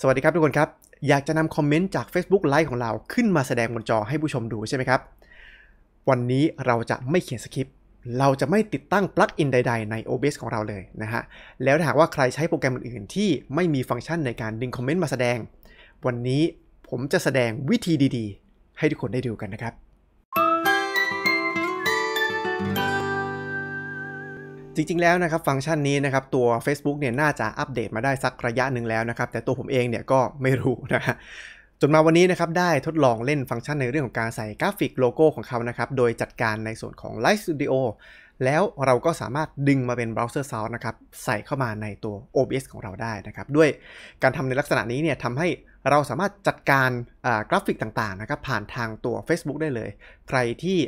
สวัสดีครับทุกคนครับอยากจะนำคอมเมนต์จาก Facebook Live ของเราขึ้นมาแสดงบนจอให้ผู้ชมดูใช่ไหมครับ วันนี้เราจะไม่เขียนสคริปต์เราจะไม่ติดตั้งปลั๊กอินใดๆใน OBS ของเราเลยนะฮะ แล้วหากว่าใครใช้โปรแกรมอื่นๆที่ไม่มีฟังก์ชันในการดึงคอมเมนต์มาแสดง วันนี้ผมจะแสดงวิธีดีๆ ให้ทุกคนได้ดูกันนะครับจริงๆแล้วนะครับ ฟังก์ชันนี้นะครับ ตัว Facebook เนี่ยน่าจะอัปเดตมาได้สักระยะหนึ่งแล้วนะครับ แต่ตัวผมเองเนี่ยก็ไม่รู้นะฮะจนมาวันนี้นะครับ ได้ทดลองเล่นฟังก์ชันในเรื่องของการใส่กราฟิกโลโก้ของเขานะครับ โดยจัดการในส่วนของ Live Studio แล้วเราก็สามารถดึงมาเป็น browser s o u c e นะครับใส่เข้ามาในตัว OBS ของเราได้นะครับด้วยการทำในลักษณะนี้เนี่ยทำให้เราสามารถจัดการกราฟิกต่างๆ นะครับผ่านทางตัว Facebook ได้เลย ใครที่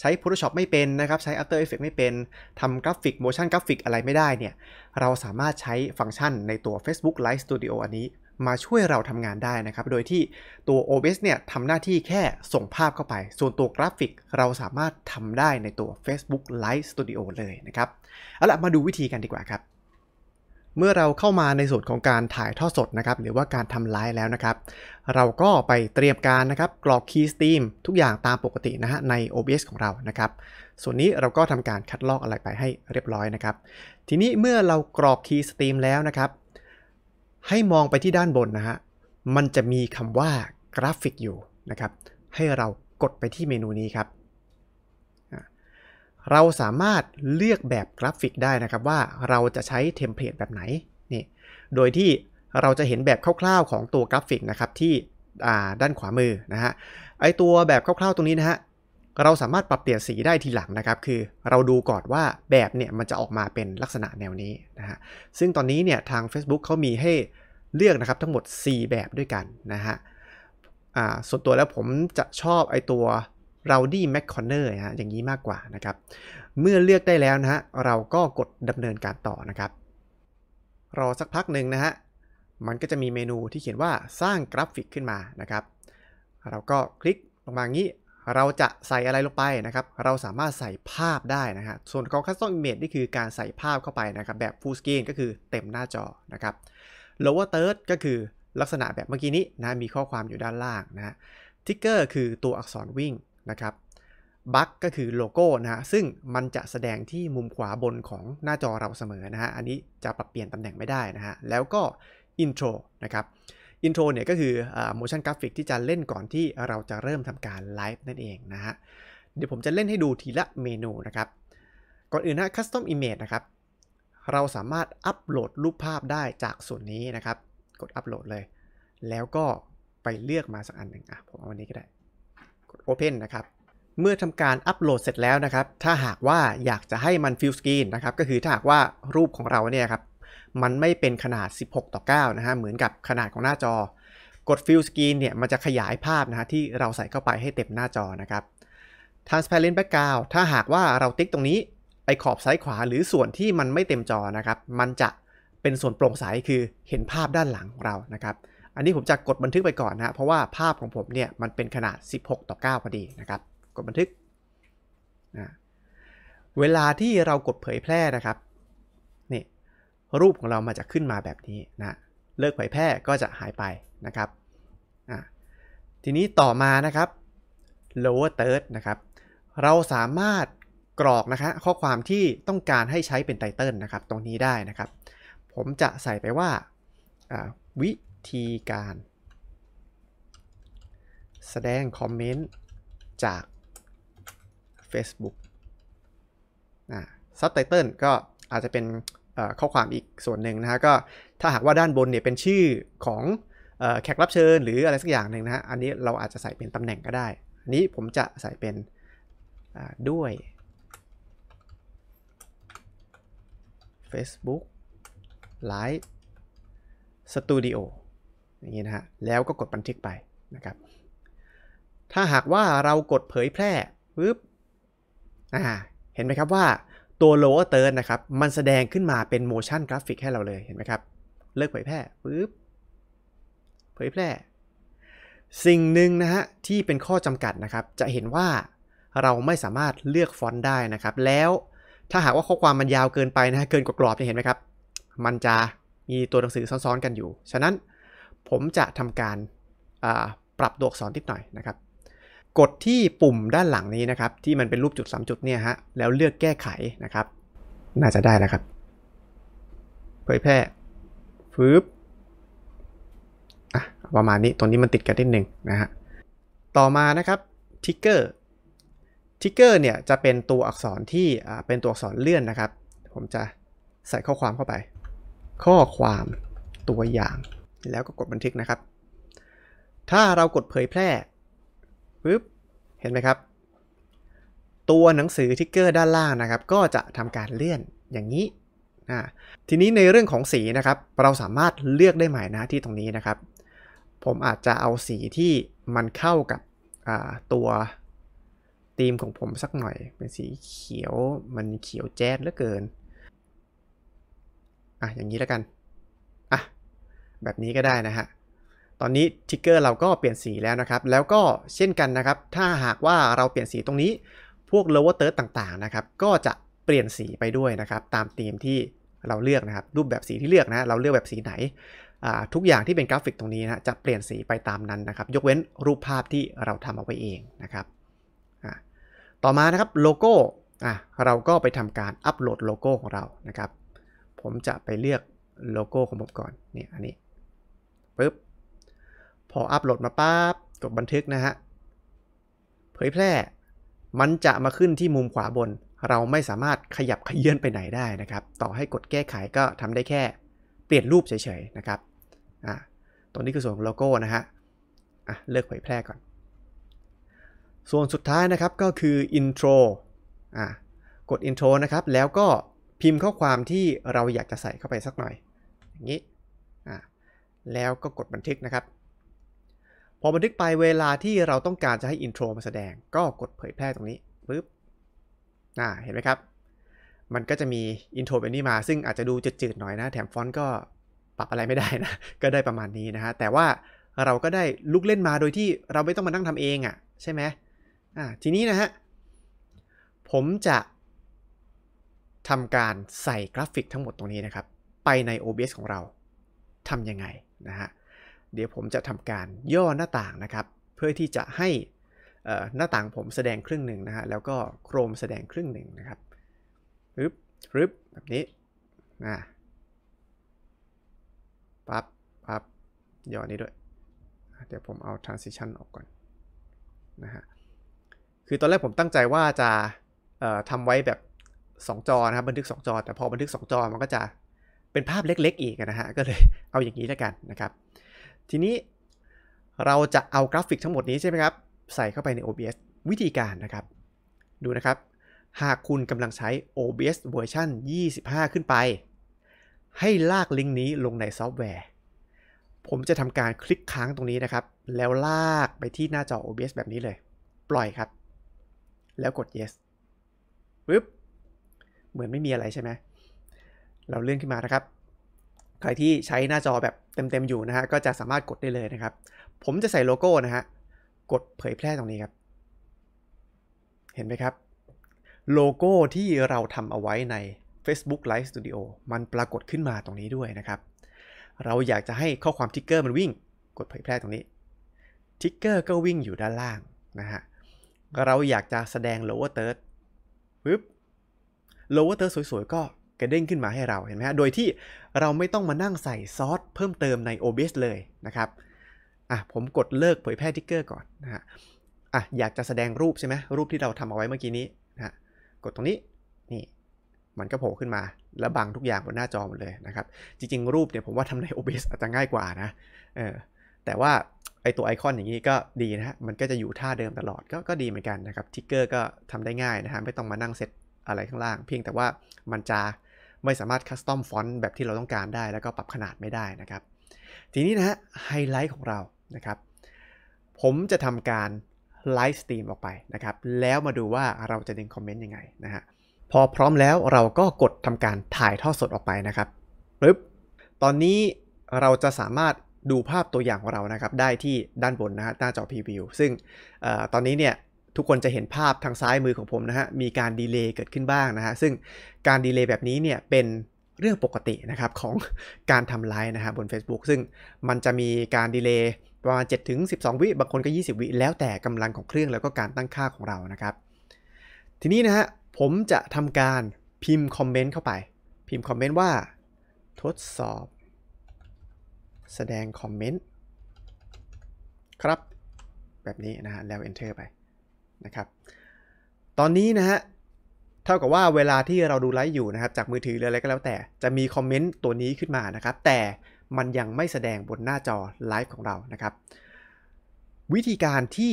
ใช้ Photoshop ไม่เป็นนะครับใช้ After Effects ไม่เป็นทำกราฟิก Motion กราฟิกอะไรไม่ได้เนี่ยเราสามารถใช้ฟังก์ชันในตัว Facebook Live Studio อันนี้มาช่วยเราทำงานได้นะครับ โดยที่ตัว OBS เนี่ยทำหน้าที่แค่ส่งภาพเข้าไป ส่วนตัวกราฟิกเราสามารถทำได้ในตัว Facebook Live Studio เลยนะครับ เอาละมาดูวิธีกันดีกว่าครับ เมื่อเราเข้ามาในส่วนของการถ่ายทอดสดนะครับ หรือว่าการทำไลฟ์แล้วนะครับ เราก็ไปเตรียมการนะครับ กรอกคีย์สตรีมทุกอย่างตามปกตินะฮะ ใน OBS ของเรานะครับ ส่วนนี้เราก็ทำการคัดลอกอะไรไปให้เรียบร้อยนะครับ ทีนี้เมื่อเรากรอกคีย์สตรีมแล้วนะครับให้มองไปที่ด้านบนนะฮะ มันจะมีคำว่ากราฟิกอยู่นะครับ ให้เรากดไปที่เมนูนี้ครับเราสามารถเลือกแบบกราฟิกได้นะครับว่าเราจะใช้เทมเพลตแบบไหน นี่ โดยที่เราจะเห็นแบบคร่าวๆของตัวกราฟิกนะครับที่ด้านขวามือนะฮะ ไอตัวแบบคร่าวๆตรงนี้นะฮะเราสามารถปรับเปลี่ยนสีได้ทีหลังนะครับ คือเราดูก่อนว่าแบบเนี่ยมันจะออกมาเป็นลักษณะแนวนี้นะฮะซึ่งตอนนี้เนี่ยทาง Facebook เขามีให้เลือกนะครับทั้งหมด 4 แบบด้วยกันนะฮะอ่าส่วนตัวแล้วผมจะชอบไอตัว r o u d y m a c c o r n e r นะฮะอย่างนี้มากกว่านะครับเมื่อเลือกได้แล้วนะฮะเราก็กดดำเนินการต่อนะครับรอสักพักหนึ่งนะฮะมันก็จะมีเมนูที่เขียนว่าสร้างกราฟิกขึ้นมานะครับเราก็คลิกลงมางี้เราจะใส่อะไรลงไปนะครับ เราสามารถใส่ภาพได้นะฮะส่วนของ custom image นี่คือการใส่ภาพเข้าไปนะครับ แบบ full screen ก็คือเต็มหน้าจอนะครับ lower third ก็คือลักษณะแบบเมื่อกี้นี้นะ มีข้อความอยู่ด้านล่างนะฮะ ticker คือตัวอักษรวิ่งนะครับ บัคก็คือโลโก้นะฮะ ซึ่งมันจะแสดงที่มุมขวาบนของหน้าจอเราเสมอนะฮะ อันนี้จะปรับเปลี่ยนตำแหน่งไม่ได้นะฮะ แล้วก็อินโทรนะครับอินโทรเนี่ยก็คือโมช motion graphic ที่จะเล่นก่อนที่เราจะเริ่มทำการไลฟ์นั่นเองนะฮะ เดี๋ยวผมจะเล่นให้ดูทีละเมนูนะครับ ก่อนอื่นนะ custom image นะครับ เราสามารถอัปโหลดรูปภาพได้จากส่วนนี้นะครับ กดอัปโหลดเลย แล้วก็ไปเลือกมาสักอันหนึ่งอ่ะผมเอาอันนี้ก็ได้ กด open นะครับ เมื่อทำการอัปโหลดเสร็จแล้วนะครับ ถ้าหากว่าอยากจะให้มันฟิลสกรีนนะครับก็คือถ้าหากว่ารูปของเราเนี่ยครับมันไม่เป็นขนาด 16 ต่อ9นะฮะ เหมือนกับขนาดของหน้าจอ กด Fill Screen เนี่ย มันจะขยายภาพนะฮะที่เราใส่เข้าไปให้เต็มหน้าจอนะครับ Transparent Background ถ้าหากว่าเราติ๊กตรงนี้ ไอขอบซ้ายขวาหรือส่วนที่มันไม่เต็มจอนะครับ มันจะเป็นส่วนโปร่งใส คือเห็นภาพด้านหลังของเรา นะครับ อันนี้ผมจะกดบันทึกไปก่อนนะเพราะว่าภาพของผมเนี่ย มันเป็นขนาด 16ต่อ9พอดีนะครับ กดบันทึก เวลาที่เรากดเผยแพร่นะครับรูปของเรามาจะขึ้นมาแบบนี้นะเลิกเผยแพร่ก็จะหายไปนะครับทีนี้ต่อมานะครับ lower third นะครับ เราสามารถกรอกนะคบข้อความที่ต้องการให้ใช้เป็นไตเติลนะครับตรงนี้ได้นะครับ ผมจะใส่ไปว่าวิธีการ แสดงคอมเมนต์จาก Facebook ซับไตเติลก็อาจจะเป็นข้อความอีกส่วนหนึ่งนะฮะก็ถ้าหากว่าด้านบนเนี่ยเป็นชื่อของแขกรับเชิญหรืออะไรสักอย่างหนึ่งนะฮะ อันนี้เราอาจจะใส่เป็นตำแหน่งก็ได้อันนี้ผมจะใส่เป็นด้วย Facebook Live Studio อย่างนี้นะฮะแล้วก็กดบันทึกไปนะครับถ้าหากว่าเรากดเผยแพร่ปึ๊บอ่าเห็นไหมครับว่าตัว lower third นะครับ มันแสดงขึ้นมาเป็น motion graphic ให้เราเลย เห็นไหมครับ เลิกเผยแพร่ปึ๊บเผยแพร่ สิ่งหนึ่งนะฮะที่เป็นข้อจำกัดนะครับ จะเห็นว่าเราไม่สามารถเลือกฟอนต์ได้นะครับ แล้วถ้าหากว่าข้อความมันยาวเกินไปนะฮะเกินกว่ากรอบจะเห็นไหมครับ มันจะมีตัวหนังสือซ้อนๆกันอยู่ ฉะนั้นผมจะทำการปรับตัวอักษรนิดหน่อยนะครับกดที่ปุ่มด้านหลังนี้นะครับที่มันเป็นรูปจุด3จุดเนี่ยฮะแล้วเลือกแก้ไขนะครับ น่าจะได้แล้วครับ เผยแพร่ฟืบอ่ะประมาณนี้ตัวนี้มันติดกันนิดหนึ่งนะฮะต่อมานะครับทิกเกอร์ทิกเกอร์เนี่ยจะเป็นตัวอักษรที่เป็นตัวอักษรเลื่อนนะครับ ผมจะใส่ข้อความเข้าไป ข้อความตัวอย่าง แล้วก็กดบันทึกนะครับ ถ้าเรากดเผยแพร่ปึ๊บ เห็นไหมครับ ตัวหนังสือทิกเกอร์ด้านล่างนะครับก็จะทำการเลื่อนอย่างนี้นะทีนี้ในเรื่องของสีนะครับ เราสามารถเลือกได้ใหม่นะที่ตรงนี้นะครับ ผมอาจจะเอาสีที่มันเข้ากับตัวธีมของผมสักหน่อย เป็นสีเขียวมันเขียวแจ๊ดเหลือเกินอ่ะอย่างนี้แล้วกันอ่ะแบบนี้ก็ได้นะฮะตอนนี้ทิกเกอร์เราก็เปลี่ยนสีแล้วนะครับ แล้วก็เช่นกันนะครับ ถ้าหากว่าเราเปลี่ยนสีตรงนี้พวก lower third ต่างๆนะครับก็จะเปลี่ยนสีไปด้วยนะครับ ตามธีมที่เราเลือกนะครับรูปแบบสีที่เลือกนะเราเลือกแบบสีไหน ทุกอย่างที่เป็นกราฟิกตรงนี้นะจะเปลี่ยนสีไปตามนั้นนะครับ ยกเว้นรูปภาพที่เราทำเอาไว้เองนะครับต่อมานะครับโลโก้เราก็ไปทำการอัปโหลดโลโก้ของเรานะครับ ผมจะไปเลือกโลโก้ของผมก่อนนี่อันนี้ปึ๊บพออัปโหลดมาปั๊บกดบันทึกนะฮะเผยแพร่มันจะมาขึ้นที่มุมขวาบน เราไม่สามารถขยับขยื่นไปไหนได้นะครับ ต่อให้กดแก้ไขก็ทำได้แค่ เปลี่ยนรูปเฉยๆนะครับอ่าตรงนี้คือส่วนของโลโก้นะฮะอ่ะ เลิกเผยแพร่ก่อน ส่วนสุดท้ายนะครับก็คืออินโทรอ่ากดอินโทรนะครับ แล้วก็พิมพ์ข้อความที่เราอยากจะใส่เข้าไปสักหน่อยอย่างนี้อ่าแล้วก็กดบันทึกนะครับพอบันทึกไปเวลาที่เราต้องการจะให้อินโทรมาแสดงก็กดเผยแพร่ตรงนี้ปึ๊บอ่าเห็นไหมครับ มันก็จะมีอินโทรแบบนี้มา ซึ่งอาจจะดูจืดๆหน่อยนะ แถมฟอนต์ก็ปรับอะไรไม่ได้นะ ก็ได้ประมาณนี้นะฮะ แต่ว่าเราก็ได้ลุกเล่นมาโดยที่เราไม่ต้องมานั่งทำเองอะ่ะ ใช่ไหมอ่าทีนี้นะฮะ ผมจะทำการใส่กราฟิกทั้งหมดตรงนี้นะครับ ไปใน OBS ของเราทำยังไงนะฮะเดี๋ยวผมจะทำการย่อหน้าต่างนะครับ เพื่อที่จะให้หน้าต่างผมแสดงครึ่งหนึ่งนะฮะแล้วก็โครมแสดงครึ่งหนึ่งนะครับรึบรึบแบบนี้นะปับ๊บปับ๊บย่อนี้ด้วยเดี๋ยวผมเอา transition ออกก่อนนะฮะคือตอนแรกผมตั้งใจว่าจะทำไว้แบบ 2 จอนะครับบันทึก2จอแต่พอบันทึก 2 จอ มันก็จะเป็นภาพเล็กๆอีกนะฮะก็เลยเอาอย่างนี้แล้วกันนะครับทีนี้เราจะเอากราฟิกทั้งหมดนี้ใช่ไหมครับ ใส่เข้าไปใน OBS วิธีการนะครับ ดูนะครับ หากคุณกำลังใช้ OBS เวอร์ชัน25 ขึ้นไป ให้ลากลิงก์นี้ลงในซอฟต์แวร์ ผมจะทำการคลิกค้างตรงนี้นะครับ แล้วลากไปที่หน้าจอ OBS แบบนี้เลย ปล่อยครับ แล้วกด yes ปึ๊บเหมือนไม่มีอะไรใช่ไหมเราเลื่อนขึ้นมานะครับใครที่ใช้หน้าจอแบบเต็มๆ อยู่นะฮะ ก็จะสามารถกดได้เลยนะครับ ผมจะใส่โลโก้นะฮะ กดเผยแพร่ตรงนี้ครับ เห็นไหมครับโลโก้ที่เราทำเอาไว้ใน Facebook Live Studio มันปรากฏขึ้นมาตรงนี้ด้วยนะครับ เราอยากจะให้ข้อความทิกเกอร์มันวิ่ง กดเผยแพร่ตรงนี้ทิกเกอร์ก็วิ่งอยู่ด้านล่างนะฮะเราอยากจะแสดง lower third ปึ๊บ lower third สวยๆก็กระเด้งขึ้นมาให้เรา เห็นไหมฮะ โดยที่เราไม่ต้องมานั่งใส่ซอสเพิ่มเติมใน OBS เลยนะครับอ่ะผมกดเลิกเผยแพร่ทิกเกอร์ก่อนนะฮะอ่ะอยากจะแสดงรูปใช่ไหมรูปที่เราทำเอาไว้เมื่อกี้นี้นะฮะกดตรงนี้ นี่ มันก็โผล่ขึ้นมา และบังทุกอย่างบนหน้าจอหมดเลยนะครับ จริงๆ รูปเนี่ยผมว่าทำใน OBS อาจจะง่ายกว่านะเออแต่ว่าไอตัวไอคอนอย่างนี้ก็ดีนะฮะมันก็จะอยู่ท่าเดิมตลอดก็ก็ดีเหมือนกันนะครับทิกเกอร์ก็ทำได้ง่ายนะฮะไม่ต้องมานั่งเซตอะไรข้างล่าง เพียงแต่ว่ามันจะไม่สามารถคัสตอมฟอนต์แบบที่เราต้องการได้แล้วก็ปรับขนาดไม่ได้นะครับ ทีนี้นะฮะไฮไลท์ของเรานะครับ ผมจะทำการไลฟ์สตรีมออกไปนะครับ แล้วมาดูว่าเราจะดึงคอมเมนต์ยังไงนะฮะพอพร้อมแล้วเราก็กดทำการถ่ายทอดสดออกไปนะครับปึ๊บตอนนี้เราจะสามารถดูภาพตัวอย่างของเรานะครับ ได้ที่ด้านบนนะฮะหน้าจอพรีวิวซึ่งอตอนนี้เนี่ยทุกคนจะเห็นภาพทางซ้ายมือของผมนะฮะ มีการดีเลย์เกิดขึ้นบ้างนะฮะ ซึ่งการดีเลย์แบบนี้เนี่ย เป็นเรื่องปกตินะครับ ของการทำไลฟ์นะฮะ บน Facebook ซึ่งมันจะมีการดีเลย์ประมาณ 7 ถึง 12 วิ บางคนก็ 20 วิ แล้วแต่กำลังของเครื่องแล้วก็การตั้งค่าของเรานะครับ ทีนี้นะฮะ ผมจะทำการพิมพ์คอมเมนต์เข้าไป พิมพ์คอมเมนต์ว่าทดสอบ แสดงคอมเมนต์ครับแบบนี้นะฮะแล้ว Enter ไปนะครับตอนนี้นะฮะเท่ากับว่าเวลาที่เราดูไลฟ์อยู่นะครับจากมือถือหรืออะไรก็แล้วแต่จะมีคอมเมนต์ตัวนี้ขึ้นมานะครับแต่มันยังไม่แสดงบนหน้าจอไลฟ์ของเรานะครับ วิธีการที่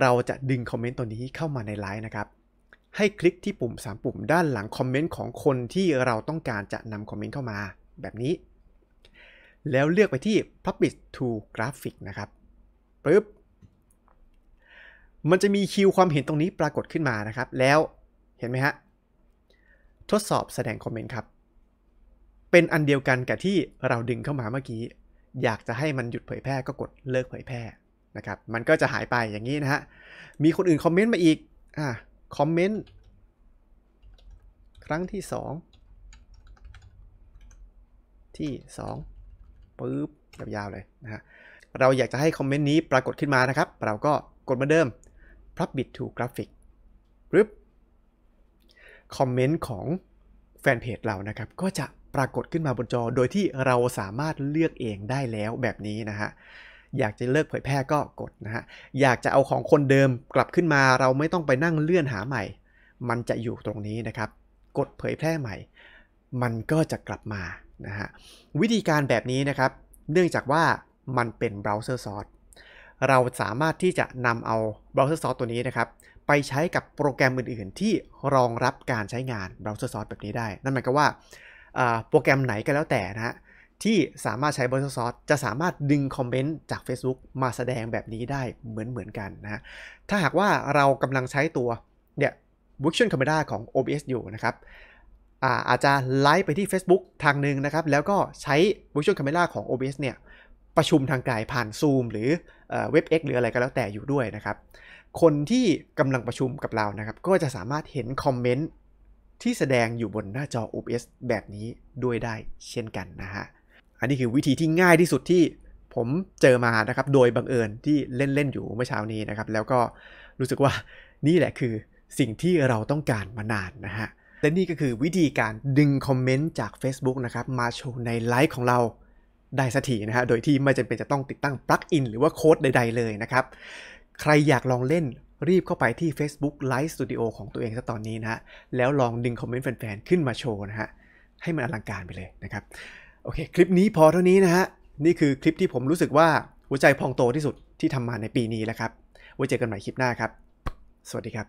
เราจะดึงคอมเมนต์ตัวนี้เข้ามาในไลฟ์นะครับ ให้คลิกที่ปุ่ม 3 ปุ่มด้านหลังคอมเมนต์ของคนที่เราต้องการจะนำคอมเมนต์เข้ามาแบบนี้ แล้วเลือกไปที่ Publish to Graphic นะครับปึ๊บมันจะมีคิวความเห็นตรงนี้ปรากฏขึ้นมานะครับแล้วเห็นไหมฮะทดสอบแสดงคอมเมนต์ครับ เป็นอันเดียวกันกับที่เราดึงเข้ามาเมื่อกี้ อยากจะให้มันหยุดเผยแพร่ก็กดเลิกเผยแพร่นะครับมันก็จะหายไปอย่างนี้นะฮะมีคนอื่นคอมเมนต์มาอีกอ่าคอมเมนต์ครั้งที่ 2 ที่2ปึ๊บยาวๆเลยนะฮะเราอยากจะให้คอมเมนต์นี้ปรากฏขึ้นมานะครับ เราก็กดมาเดิมพับบิดทูกราฟิกหรือคอมเมนต์ของแฟนเพจเรา นะครับ ก็จะปรากฏขึ้นมาบนจอ โดยที่เราสามารถเลือกเองได้แล้วแบบนี้นะฮะ อยากจะเลิกเผยแพร่ก็กดนะฮะ อยากจะเอาของคนเดิมกลับขึ้นมา เราไม่ต้องไปนั่งเลื่อนหาใหม่ มันจะอยู่ตรงนี้นะครับ กดเผยแพร่ใหม่ มันก็จะกลับมานะฮะ วิธีการแบบนี้นะครับ เนื่องจากว่ามันเป็นเบราว์เซอร์ซอร์สเราสามารถที่จะนำเอา Browser Source ตัวนี้นะครับ ไปใช้กับโปรแกรมอื่นๆ ที่รองรับการใช้งาน Browser Source แบบนี้ได้ นั่นหมายความว่าโปรแกรมไหนก็แล้วแต่นะฮะที่สามารถใช้ Browser Source จะสามารถดึงคอมเมนต์จาก Facebook มาแสดงแบบนี้ได้เหมือนเหมือนกันนะถ้าหากว่าเรากำลังใช้ตัวเนี่ย Virtual Camera ของ OBS อยู่นะครับอาอาจจะไลฟ์ไปที่ Facebook ทางหนึ่งนะครับ แล้วก็ใช้ Virtual Camera ของ OBS เนี่ยประชุมทางไกลผ่าน Zoom หรือเว็บเอ็กหรืออะไรก็แล้วแต่อยู่ด้วยนะครับ คนที่กำลังประชุมกับเรานะครับก็จะสามารถเห็นคอมเมนต์ที่แสดงอยู่บนหน้าจอ OBS แบบนี้ด้วยได้เช่นกันนะฮะ อันนี้คือวิธีที่ง่ายที่สุดที่ผมเจอมานะครับโดยบังเอิญที่เล่นเล่นอยู่เมื่อเช้านี้นะครับแล้วก็รู้สึกว่านี่แหละคือสิ่งที่เราต้องการมานานนะฮะและนี่ก็คือวิธีการดึงคอมเมนต์จาก Facebook นะครับมาโชว์ในไลฟ์ของเราได้สักทีนะฮะ โดยที่ไม่จำเป็นจะต้องติดตั้งปลั๊กอิน หรือว่าโค้ดใดๆเลยนะครับ ใครอยากลองเล่นรีบเข้าไปที่ Facebook Live Studio ของตัวเองซะตอนนี้นะฮะแล้วลองดึงคอมเมนต์แฟนๆ ขึ้นมาโชว์นะฮะ ให้มันอลังการไปเลยนะครับ โอเค คลิปนี้พอเท่านี้นะฮะ นี่คือคลิปที่ผมรู้สึกว่าหัวใจพองโตที่สุดที่ทำมาในปีนี้แล้วครับ ไว้เจอกันใหม่คลิปหน้าครับ สวัสดีครับ